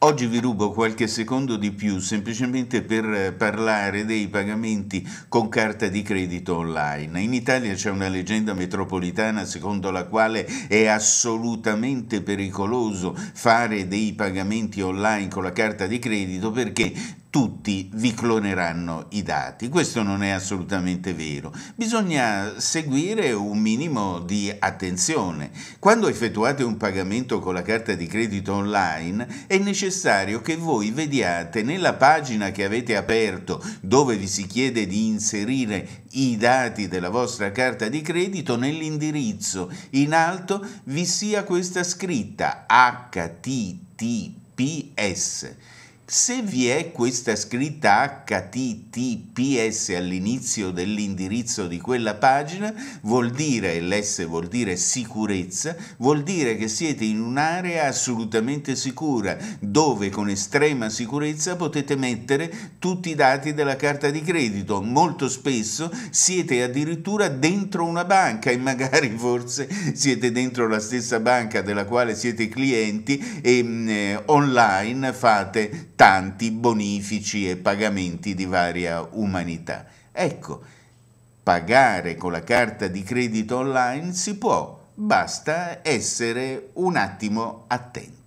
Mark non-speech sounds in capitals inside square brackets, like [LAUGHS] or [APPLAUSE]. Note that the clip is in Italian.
Oggi vi rubo qualche secondo di più semplicemente per eh, parlare dei pagamenti con carta di credito online. In Italia c'è una leggenda metropolitana secondo la quale è assolutamente pericoloso fare dei pagamenti online con la carta di credito perché tutti vi cloneranno i dati. Questo non è assolutamente vero. Bisogna seguire un minimo di attenzione. Quando effettuate un pagamento con la carta di credito online è necessario che voi vediate nella pagina che avete aperto dove vi si chiede di inserire i dati della vostra carta di credito nell'indirizzo in alto vi sia questa scritta https se vi è questa scritta HTTPS all'inizio dell'indirizzo di quella pagina, vuol dire, l'S vuol dire sicurezza, vuol dire che siete in un'area assolutamente sicura, dove con estrema sicurezza potete mettere tutti i dati della carta di credito. Molto spesso siete addirittura dentro una banca e magari [LAUGHS] forse siete dentro la stessa banca della quale siete clienti e mh, mm, eh, online fate tanti bonifici e pagamenti di varia umanità. Ecco, pagare con la carta di credito online si può, basta essere un attimo attenti.